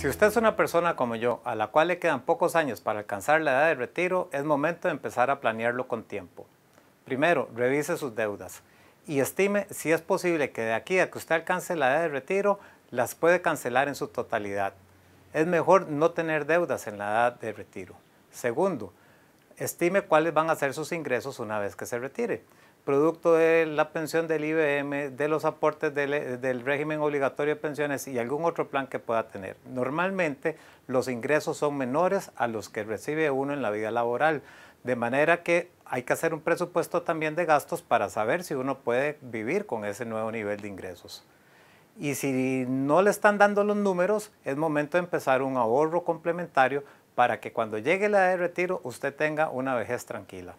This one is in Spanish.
Si usted es una persona como yo, a la cual le quedan pocos años para alcanzar la edad de retiro, es momento de empezar a planearlo con tiempo. Primero, revise sus deudas y estime si es posible que de aquí a que usted alcance la edad de retiro, las puede cancelar en su totalidad. Es mejor no tener deudas en la edad de retiro. Segundo, estime cuáles van a ser sus ingresos una vez que se retire producto de la pensión del IBM, de los aportes eh, del, régimen obligatorio de pensiones y algún otro plan que pueda tener. Normalmente los ingresos son menores a los que recibe uno en la vida laboral, de manera que hay que hacer un presupuesto también de gastos para saber si uno puede vivir con ese nuevo nivel de ingresos. Y si no le están dando los números, es momento de empezar un ahorro complementario para que cuando llegue la edad de retiro usted tenga una vejez tranquila.